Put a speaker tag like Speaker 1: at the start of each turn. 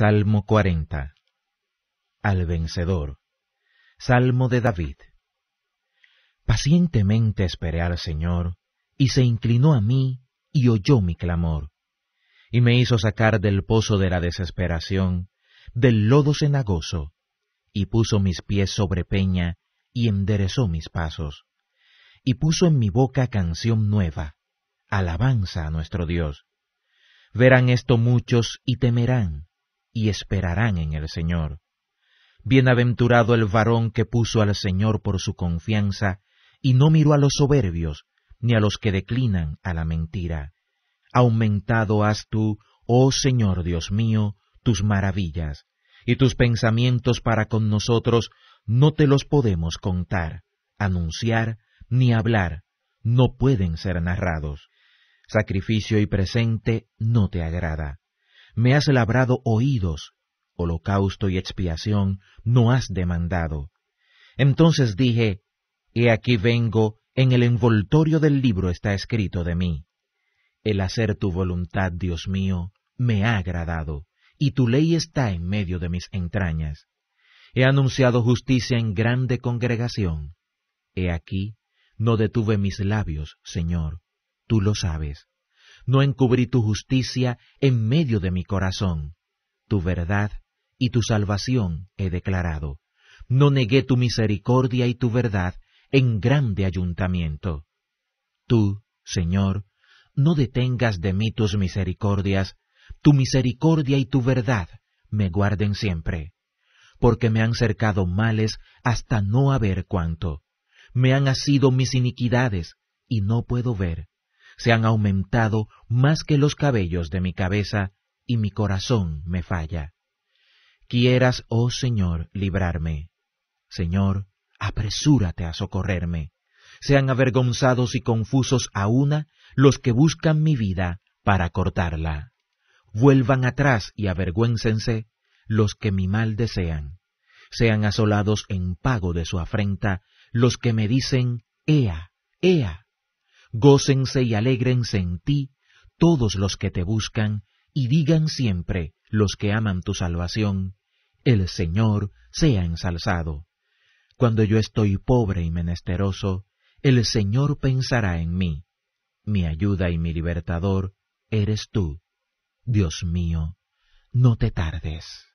Speaker 1: Salmo 40. Al vencedor. Salmo de David. Pacientemente esperé al Señor, y se inclinó a mí, y oyó mi clamor, y me hizo sacar del pozo de la desesperación, del lodo cenagoso, y puso mis pies sobre peña, y enderezó mis pasos, y puso en mi boca canción nueva, alabanza a nuestro Dios. Verán esto muchos y temerán, y esperarán en el Señor. Bienaventurado el varón que puso al Señor por su confianza, y no miró a los soberbios, ni a los que declinan a la mentira. Aumentado has tú, oh Señor Dios mío, tus maravillas, y tus pensamientos para con nosotros no te los podemos contar, anunciar, ni hablar, no pueden ser narrados. Sacrificio y presente no te agrada me has labrado oídos, holocausto y expiación no has demandado. Entonces dije, He aquí vengo, en el envoltorio del libro está escrito de mí. El hacer tu voluntad, Dios mío, me ha agradado, y tu ley está en medio de mis entrañas. He anunciado justicia en grande congregación. He aquí, no detuve mis labios, Señor, tú lo sabes no encubrí tu justicia en medio de mi corazón. Tu verdad y tu salvación he declarado. No negué tu misericordia y tu verdad en grande ayuntamiento. Tú, Señor, no detengas de mí tus misericordias, tu misericordia y tu verdad me guarden siempre, porque me han cercado males hasta no haber cuánto, me han asido mis iniquidades y no puedo ver se han aumentado más que los cabellos de mi cabeza, y mi corazón me falla. Quieras, oh Señor, librarme. Señor, apresúrate a socorrerme. Sean avergonzados y confusos a una los que buscan mi vida para cortarla. Vuelvan atrás y avergüéncense los que mi mal desean. Sean asolados en pago de su afrenta los que me dicen, Ea, Ea. Gócense y alégrense en ti todos los que te buscan, y digan siempre los que aman tu salvación, el Señor sea ensalzado. Cuando yo estoy pobre y menesteroso, el Señor pensará en mí. Mi ayuda y mi libertador eres tú. Dios mío, no te tardes.